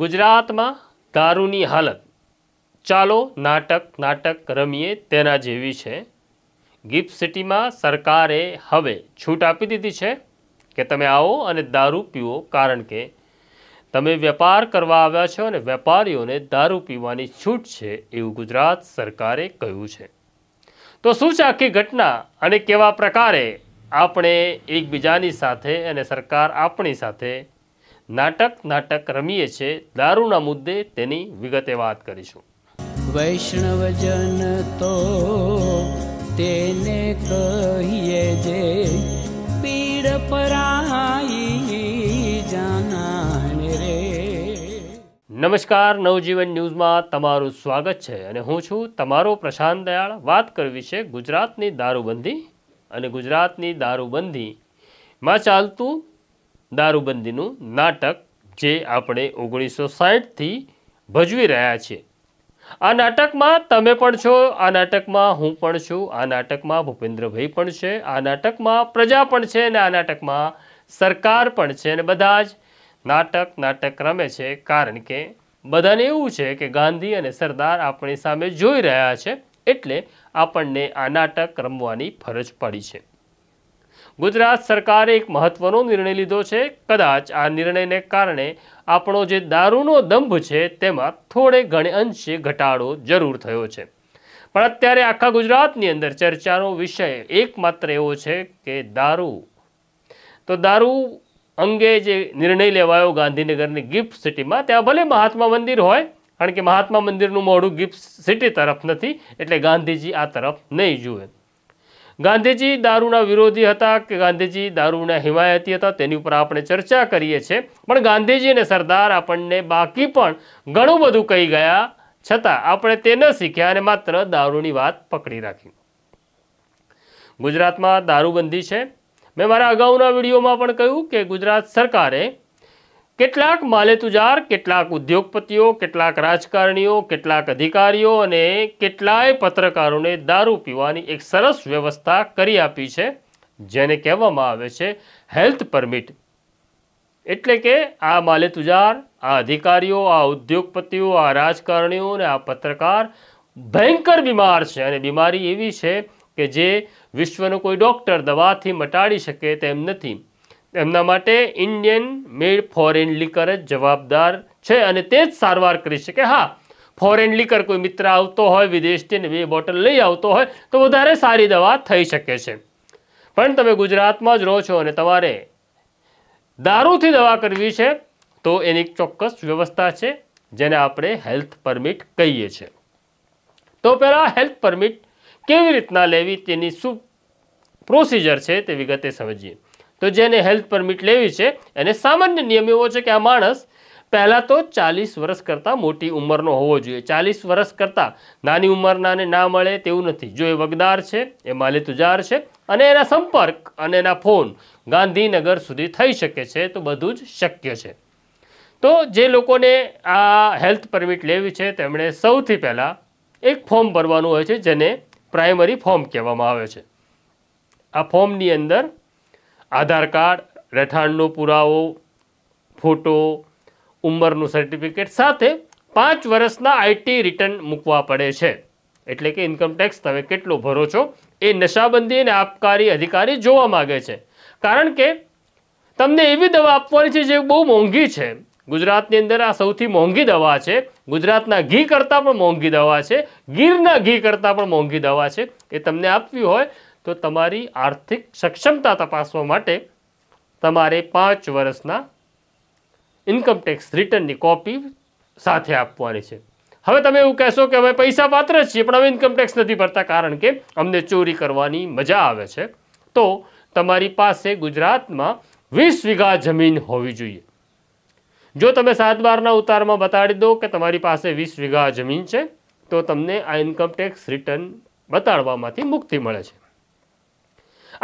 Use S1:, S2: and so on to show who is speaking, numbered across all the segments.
S1: ગુજરાતમાં દારૂની હાલત ચાલો નાટક નાટક રમીએ તેના જેવી છે ગિફ્ટ સિટીમાં સરકારે હવે છૂટ આપી દીધી છે કે તમે આવો અને દારૂ પીવો કારણ કે તમે વેપાર કરવા આવ્યા છો અને વેપારીઓને દારૂ પીવાની છૂટ છે એવું ગુજરાત સરકારે કહ્યું છે તો શું છે આખી ઘટના અને કેવા પ્રકારે આપણે એકબીજાની સાથે અને સરકાર આપણી સાથે નાટક નાટક રમીએ છે દારૂના મુદ્દે તેની વિગતે વાત કરીશું વૈષ્ણવજન તો તેને કહીએ જે પીડ જાનાને રે નમસ્કાર નવજીવન ન્યૂઝમાં તમારું સ્વાગત છે અને હું છું તમારો પ્રશાંત દયાળ વાત કરવી છે ગુજરાતની દારૂબંધી અને ગુજરાતની દારૂબંધીમાં ચાલતું દારૂબંધીનું નાટક જે આપણે ઓગણીસો સાહીઠથી ભજવી રહ્યા છીએ આ નાટકમાં તમે પણ છો આ નાટકમાં હું પણ છું આ નાટકમાં ભૂપેન્દ્રભાઈ પણ છે આ નાટકમાં પ્રજા પણ છે અને આ નાટકમાં સરકાર પણ છે અને બધા જ નાટક નાટક રમે છે કારણ કે બધાને એવું છે કે ગાંધી અને સરદાર આપણી સામે જોઈ રહ્યા છે એટલે આપણને આ નાટક રમવાની ફરજ પડી છે ગુજરાત સરકારે એક મહત્વનો નિર્ણય લીધો છે કદાચ આ નિર્ણયને કારણે આપણો જે દારૂનો દંભ છે તેમાં થોડે ઘણે અંશે ઘટાડો જરૂર થયો છે પણ અત્યારે આખા ગુજરાતની અંદર ચર્ચાનો વિષય એકમાત્ર એવો છે કે દારૂ તો દારૂ અંગે જે નિર્ણય લેવાયો ગાંધીનગરની ગિફ્ટ સિટીમાં ત્યાં ભલે મહાત્મા મંદિર હોય કારણ કે મહાત્મા મંદિરનું મોઢું ગિફ્ટ સિટી તરફ નથી એટલે ગાંધીજી આ તરફ નહીં જુએ ગાંધીજી દારૂના વિરોધી હતા કે ગાંધીજી દારૂના હિમાયતી હતા તેની ઉપર આપણે ચર્ચા કરીએ છીએ પણ ગાંધીજી અને સરદાર આપણને બાકી પણ ઘણું બધું કહી ગયા છતાં આપણે તે ન શીખ્યા અને માત્ર દારૂની વાત પકડી રાખી ગુજરાતમાં દારૂબંધી છે મેં મારા અગાઉના વિડીયોમાં પણ કહ્યું કે ગુજરાત સરકારે કેટલાક માલેતુજાર કેટલાક ઉદ્યોગપતિઓ કેટલાક રાજકારણીઓ કેટલાક અધિકારીઓ અને કેટલાય પત્રકારોને દારૂ પીવાની એક સરસ વ્યવસ્થા કરી આપી છે જેને કહેવામાં આવે છે હેલ્થ પરમિટ એટલે કે આ માલેતુજાર આ અધિકારીઓ આ ઉદ્યોગપતિઓ આ રાજકારણીઓ અને આ પત્રકાર ભયંકર બીમાર છે અને બીમારી એવી છે કે જે વિશ્વનો કોઈ ડૉક્ટર દવાથી મટાડી શકે તેમ નથી એમના માટે ઇન્ડિયન મેડ ફોરેન લિકર જ જવાબદાર છે અને તે જ સારવાર કરી શકે હા ફોરેન લિકર કોઈ મિત્ર આવતો હોય વિદેશથી બે બોટલ લઈ આવતો હોય તો વધારે સારી દવા થઈ શકે છે પણ તમે ગુજરાતમાં જ રહો છો અને તમારે દારૂથી દવા કરવી છે તો એની ચોક્કસ વ્યવસ્થા છે જેને આપણે હેલ્થ પરમિટ કહીએ છીએ તો પહેલાં હેલ્થ પરમિટ કેવી રીતના લેવી તેની શું પ્રોસિજર છે તે વિગતે સમજીએ તો જેને હેલ્થ પરમિટ લેવી છે એને સામાન્ય નિયમ એવો છે કે આ માણસ પહેલાં તો ચાલીસ વર્ષ કરતાં મોટી ઉંમરનો હોવો જોઈએ ચાલીસ વર્ષ કરતાં નાની ઉંમરનાને ના મળે તેવું નથી જો એ વગદાર છે એ માલિતુજાર છે અને એના સંપર્ક અને એના ફોન ગાંધીનગર સુધી થઈ શકે છે તો બધું જ શક્ય છે તો જે લોકોને આ હેલ્થ પરમિટ લેવી છે તેમણે સૌથી પહેલાં એક ફોર્મ ભરવાનું હોય છે જેને પ્રાઇમરી ફોર્મ કહેવામાં આવે છે આ ફોર્મની અંદર આધાર કાર્ડ રહેઠાણનો પુરાવો ફોટો ઉંમરનું સર્ટિફિકેટ સાથે પાંચ વર્ષના આઈટી રિટર્ન મૂકવા પડે છે એટલે કે ઇન્કમટેક્સ તમે કેટલો ભરો છો એ નશાબંધી અને આબકારી અધિકારી જોવા માગે છે કારણ કે તમને એવી દવા આપવાની છે જે બહુ મોંઘી છે ગુજરાતની અંદર આ સૌથી મોંઘી દવા છે ગુજરાતના ઘી કરતાં પણ મોંઘી દવા છે ગીરના ઘી કરતાં પણ મોંઘી દવા છે એ તમને આપવી હોય તો તમારી આર્થિક સક્ષમતા તપાસવા માટે તમારે પાંચ વર્ષના ઇન્કમટેક્સ રિટર્નની કોપી સાથે આપવાની છે હવે તમે એવું કહેશો કે અમે પૈસા પાત્ર છીએ પણ અમે ઇન્કમટેક્સ નથી ભરતા કારણ કે અમને ચોરી કરવાની મજા આવે છે તો તમારી પાસે ગુજરાતમાં વીસ વીઘા જમીન હોવી જોઈએ જો તમે સાત બારના ઉતારમાં બતાડી દો કે તમારી પાસે વીસ વીઘા જમીન છે તો તમને આ ઇન્કમટેક્સ રિટર્ન બતાડવામાંથી મુક્તિ મળે છે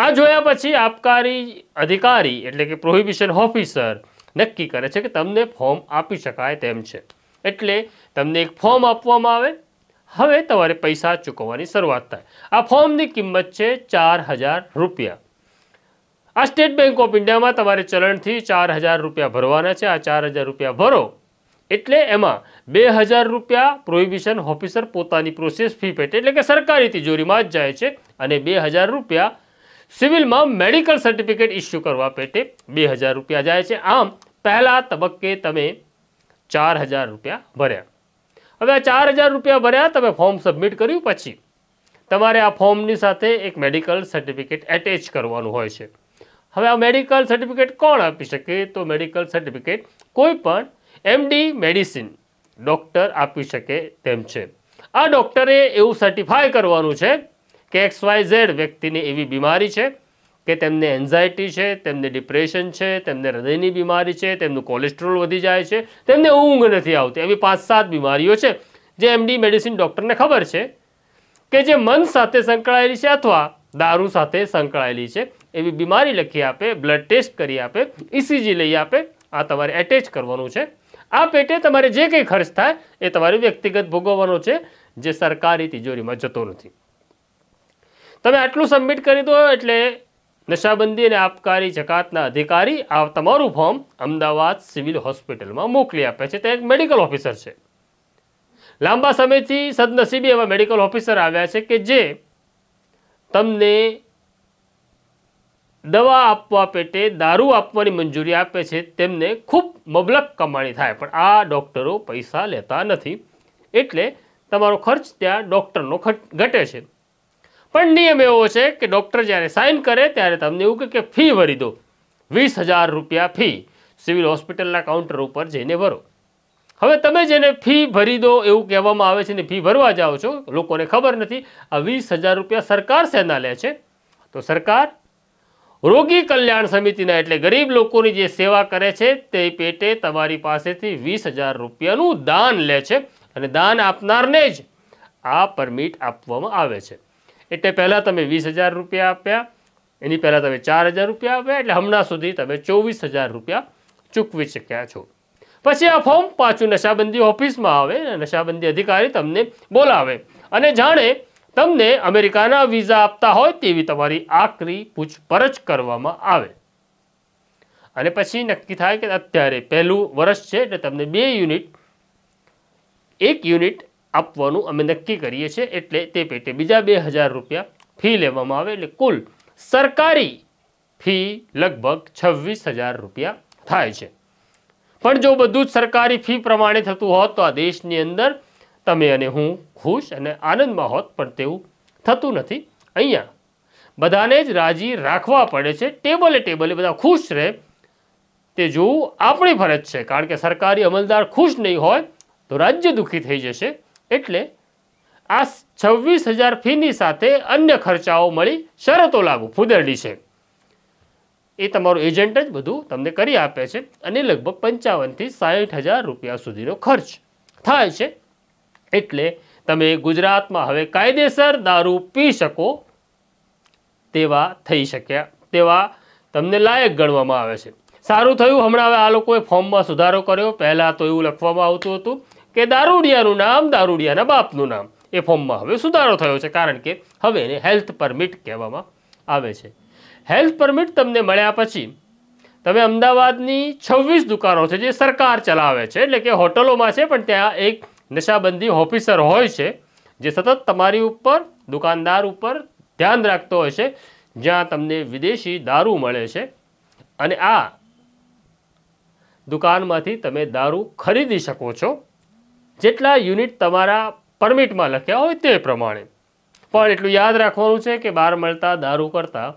S1: આ જોયા પછી આપકારી અધિકારી એટલે કે પ્રોહિબિશન ઓફિસર નક્કી કરે છે કે તમને ફોર્મ આપી શકાય તેમ છે એટલે તમને એક ફોર્મ આપવામાં આવે હવે તમારે પૈસા ચૂકવવાની શરૂઆત થાય આ ફોર્મની કિંમત છે ચાર હજાર રૂપિયા આ સ્ટેટ બેંક ઓફ ઇન્ડિયામાં તમારે ચલણથી ચાર હજાર રૂપિયા ભરવાના છે આ ચાર હજાર રૂપિયા ભરો એટલે એમાં બે હજાર રૂપિયા પ્રોહિબિશન ઓફિસર પોતાની પ્રોસેસ ફી પેટે એટલે કે સરકારી તિજોરીમાં જ જાય છે અને બે હજાર રૂપિયા સિવિલમાં મેડિકલ સર્ટિફિકેટ ઇસ્યુ કરવા પેટે બે હજાર રૂપિયા જાય છે આમ પહેલા તબક્કે તમે ચાર હજાર રૂપિયા ભર્યા હવે આ ચાર હજાર રૂપિયા ભર્યા તમે ફોર્મ સબમિટ કર્યું પછી તમારે આ ફોર્મની સાથે એક મેડિકલ સર્ટિફિકેટ એટેચ કરવાનું હોય છે હવે આ મેડિકલ સર્ટિફિકેટ કોણ આપી શકે તો મેડિકલ સર્ટિફિકેટ કોઈ પણ એમડી મેડિસિન ડૉક્ટર આપી શકે તેમ છે આ ડૉક્ટરે એવું સર્ટિફાય કરવાનું છે કે વાય ઝેડ વ્યક્તિને એવી બીમારી છે કે તેમને એન્ઝાયટી છે તેમને ડિપ્રેશન છે તેમને હૃદયની બીમારી છે તેમનું કોલેસ્ટ્રોલ વધી જાય છે તેમને ઊંઘ નથી આવતી એવી પાંચ સાત બીમારીઓ છે જે એમડી મેડિસિન ડૉક્ટરને ખબર છે કે જે મન સાથે સંકળાયેલી છે અથવા દારૂ સાથે સંકળાયેલી છે એવી બીમારી લખી આપે બ્લડ ટેસ્ટ કરી આપે ઇસીજી લઈ આપે આ તમારે એટેચ કરવાનું છે આ પેટે તમારે જે કંઈ ખર્ચ થાય એ તમારે વ્યક્તિગત ભોગવવાનો છે જે સરકારી તિજોરીમાં જતો નથી તમે આટલું સબમિટ કરી દો એટલે નશાબંધી અને આબકારી જકાતના અધિકારી આ તમારું ફોર્મ અમદાવાદ સિવિલ હોસ્પિટલમાં મોકલી આપે છે તે એક મેડિકલ ઓફિસર છે લાંબા સમયથી સદનસીબી એવા મેડિકલ ઓફિસર આવ્યા છે કે જે તમને દવા આપવા પેટે દારૂ આપવાની મંજૂરી આપે છે તેમને ખૂબ મબલક કમાણી થાય પણ આ ડૉક્ટરો પૈસા લેતા નથી એટલે તમારો ખર્ચ ત્યાં ડૉક્ટરનો ઘટે છે પણ નિયમ એવો છે કે ડૉક્ટર જ્યારે સાઇન કરે ત્યારે તમને એવું કે ફી ભરી દો વીસ હજાર રૂપિયા ફી સિવિલ હોસ્પિટલના કાઉન્ટર ઉપર જઈને ભરો હવે તમે જેને ફી ભરી દો એવું કહેવામાં આવે છે ને ફી ભરવા જાઓ છો લોકોને ખબર નથી આ વીસ હજાર રૂપિયા સરકાર શેના લે છે તો સરકાર રોગી કલ્યાણ સમિતિના એટલે ગરીબ લોકોની જે સેવા કરે છે તે પેટે તમારી પાસેથી વીસ હજાર રૂપિયાનું દાન લે છે અને દાન આપનારને જ આ પરમિટ આપવામાં આવે છે એટલે પહેલાં તમે વીસ હજાર રૂપિયા આપ્યા એની પહેલાં તમે ચાર હજાર રૂપિયા આપ્યા એટલે હમણાં સુધી તમે ચોવીસ હજાર રૂપિયા ચૂકવી શક્યા છો પછી આ ફોર્મ પાછું નશાબંધી ઓફિસમાં આવે અને નશાબંધી અધિકારી તમને બોલાવે અને જાણે તમને અમેરિકાના વિઝા આપતા હોય તેવી તમારી આકરી પૂછપરછ કરવામાં આવે અને પછી નક્કી થાય કે અત્યારે પહેલું વર્ષ છે એટલે તમને બે યુનિટ એક યુનિટ આપવાનું અમે નક્કી કરીએ છીએ એટલે તે પેટે બીજા બે રૂપિયા ફી લેવામાં આવે એટલે કુલ સરકારી ફી લગભગ છવ્વીસ રૂપિયા થાય છે પણ જો બધું જ સરકારી ફી પ્રમાણે થતું હોત તો આ દેશની અંદર તમે અને હું ખુશ અને આનંદમાં હોત પણ તેવું થતું નથી અહીંયા બધાને જ રાજી રાખવા પડે છે ટેબલે ટેબલે બધા ખુશ રહે તે જોવું આપણી ફરજ છે કારણ કે સરકારી અમલદાર ખુશ નહીં હોય તો રાજ્ય દુઃખી થઈ જશે એટલે આ છવ્વીસ હજાર ફીની સાથે અન્ય ખર્ચાઓ મળી શરતો લાગુ ફૂદરડી છે એ તમારો એજન્ટ જ બધું તમને કરી આપે છે અને લગભગ પંચાવનથી સાહીઠ હજાર રૂપિયા સુધીનો ખર્ચ થાય છે એટલે તમે ગુજરાતમાં હવે કાયદેસર દારૂ પી શકો તેવા થઈ શક્યા તેવા તમને લાયક ગણવામાં આવે છે સારું થયું હમણાં હવે આ લોકોએ ફોર્મમાં સુધારો કર્યો પહેલાં તો એવું લખવામાં આવતું હતું કે દારૂડિયાનું નામ દારૂડિયાના બાપનું નામ એ ફોર્મમાં હવે સુધારો થયો છે કારણ કે હવે એને હેલ્થ પરમિટ કહેવામાં આવે છે હેલ્થ પરમિટ તમને મળ્યા પછી તમે અમદાવાદની છવ્વીસ દુકાનો છે જે સરકાર ચલાવે છે એટલે કે હોટલોમાં છે પણ ત્યાં એક નશાબંધી ઓફિસર હોય છે જે સતત તમારી ઉપર દુકાનદાર ઉપર ધ્યાન રાખતો હોય છે જ્યાં તમને વિદેશી દારૂ મળે છે અને આ દુકાનમાંથી તમે દારૂ ખરીદી શકો છો જેટલા યુનિટ તમારા પરમિટમાં લખ્યા હોય તે પ્રમાણે પણ એટલું યાદ રાખવાનું છે કે બહાર મળતા દારૂ કરતાં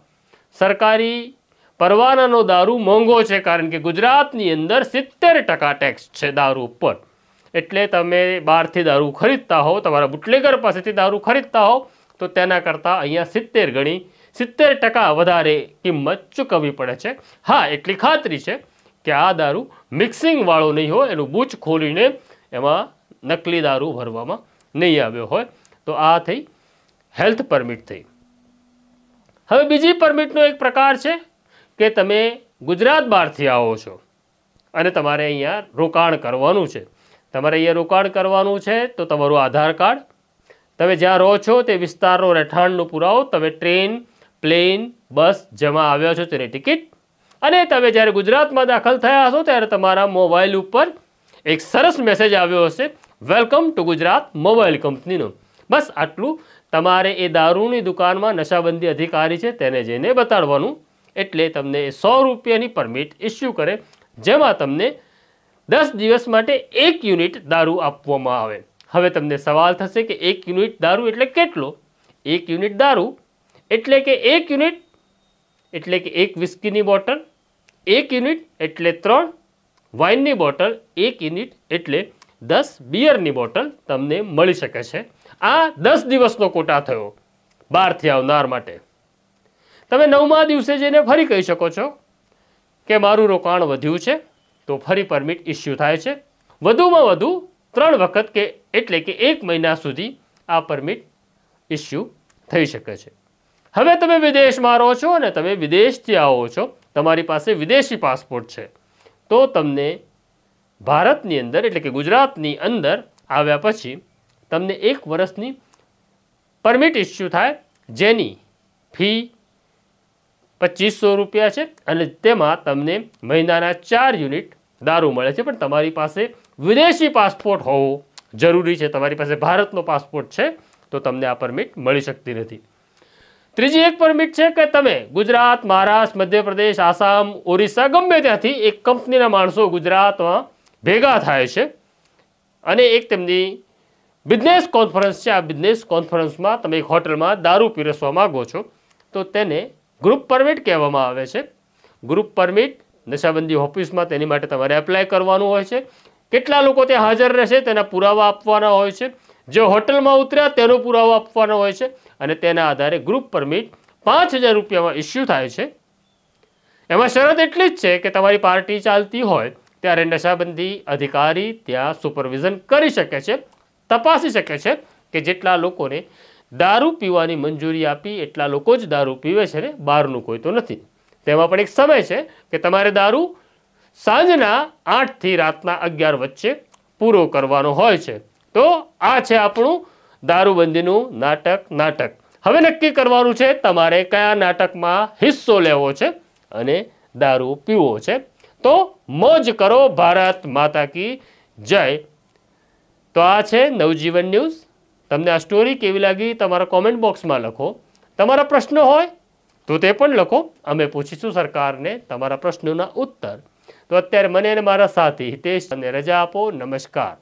S1: સરકારી પરવાનાનો દારૂ મોંઘો છે કારણ કે ગુજરાતની અંદર સિત્તેર ટકા ટેક્સ છે દારૂ ઉપર એટલે તમે બહારથી દારૂ ખરીદતા હોવ તમારા બુટલેગર પાસેથી દારૂ ખરીદતા હોવ તો તેના કરતાં અહીંયા સિત્તેર ગણી સિત્તેર ટકા વધારે કિંમત ચૂકવવી પડે છે હા એટલી ખાતરી છે કે આ દારૂ મિક્સિંગવાળો નહીં હોય એનું બૂચ ખોલીને એમાં નકલી દારૂ ભરવામાં નહીં આવ્યો હોય તો આ થઈ હેલ્થ પરમિટ થઈ હવે બીજી પરમિટનો એક પ્રકાર છે કે તમે ગુજરાત બહારથી આવો છો અને તમારે અહીંયા રોકાણ કરવાનું છે તમારે અહીંયા રોકાણ કરવાનું છે તો તમારું આધાર કાર્ડ તમે જ્યાં રહો છો તે વિસ્તારનો રહેઠાણનો પુરાવો તમે ટ્રેન પ્લેન બસ જેમાં આવ્યા છો તેની ટિકિટ અને તમે જ્યારે ગુજરાતમાં દાખલ થયા હશો ત્યારે તમારા મોબાઈલ ઉપર એક સરસ મેસેજ આવ્યો હશે વેલકમ ટુ ગુજરાત મોબાઈલ કંપનીનું બસ આટલું તમારે એ દારૂની દુકાનમાં નશાબંધી અધિકારી છે તેને જઈને બતાડવાનું એટલે તમને એ સો રૂપિયાની પરમિટ ઇસ્યુ કરે જેમાં તમને દસ દિવસ માટે એક યુનિટ દારૂ આપવામાં આવે હવે તમને સવાલ થશે કે એક યુનિટ દારૂ એટલે કેટલો એક યુનિટ દારૂ એટલે કે એક યુનિટ એટલે કે એક વિસ્કીની બોટલ એક યુનિટ એટલે ત્રણ વાઇનની બોટલ એક યુનિટ એટલે દસ બિયરની બોટલ તમને મળી શકે છે આ દસ દિવસનો કોટા થયો બહારથી આવનાર માટે તમે નવમા દિવસે જઈને ફરી કહી શકો છો કે મારું રોકાણ વધ્યું છે તો ફરી પરમિટ ઇસ્યુ થાય છે વધુમાં વધુ ત્રણ વખત કે એટલે કે એક મહિના સુધી આ પરમિટ ઇસ્યુ થઈ શકે છે હવે તમે વિદેશમાં રહો છો અને તમે વિદેશથી આવો છો તમારી પાસે વિદેશી પાસપોર્ટ છે તો તમને ભારતની અંદર એટલે કે ગુજરાતની અંદર આવ્યા પછી તમને એક વર્ષની પરમિટ ઇસ્યુ થાય જેની ફી પચીસો રૂપિયા છે અને તેમાં તમને મહિનાના ચાર યુનિટ દારૂ મળે છે પણ તમારી પાસે વિદેશી પાસપોર્ટ હોવો જરૂરી છે તમારી પાસે ભારતનો પાસપોર્ટ છે તો તમને આ પરમિટ મળી શકતી નથી ત્રીજી એક પરમિટ છે કે તમે ગુજરાત મહારાષ્ટ્ર મધ્યપ્રદેશ આસામ ઓરિસ્સા ગમે ત્યાંથી એક કંપનીના માણસો ગુજરાતમાં ભેગા થાય છે અને એક તેમની બિઝનેસ કોન્ફરન્સ છે આ બિઝનેસ કોન્ફરન્સમાં તમે એક હોટલમાં દારૂ પીરસવા માગો છો તો તેને ગ્રુપ પરમિટ કહેવામાં આવે છે ગ્રુપ પરમિટ નશાબંધી ઓફિસમાં તેની માટે તમારે એપ્લાય કરવાનું હોય છે કેટલા લોકો ત્યાં હાજર રહેશે તેના પુરાવા આપવાના હોય છે જે હોટલમાં ઉતર્યા તેનો પુરાવો આપવાનો હોય છે અને તેના આધારે ગ્રુપ પરમિટ પાંચ હજાર રૂપિયામાં ઇસ્યુ થાય છે એમાં શરત એટલી જ છે કે તમારી પાર્ટી ચાલતી હોય ત્યારે નશાબંધી અધિકારી ત્યાં સુપરવિઝન કરી શકે છે તપાસી શકે છે કે જેટલા લોકોને દારૂ પીવાની મંજૂરી આપી એટલા લોકો જ દારૂ પીવે છે ને બહારનું કોઈ તો નથી તેમાં પણ એક સમય છે કે તમારે દારૂ સાંજના આઠથી રાતના અગિયાર વચ્ચે પૂરો કરવાનો હોય છે તો આ છે આપણું દારૂબંધીનું નાટક નાટક હવે નક્કી કરવાનું છે તમારે કયા નાટકમાં હિસ્સો લેવો છે અને દારૂ પીવો છે તો મોજ કરો ભારત માતા કી જય તો આ છે નવજીવન ન્યૂઝ તમને આ સ્ટોરી કેવી લાગી તમારા કોમેન્ટ બોક્સમાં લખો તમારા પ્રશ્નો હોય તો તે પણ લખો અમે પૂછીશું સરકારને તમારા પ્રશ્નોના ઉત્તર તો અત્યારે મને અને મારા સાથી હિતેશ તમને રજા આપો નમસ્કાર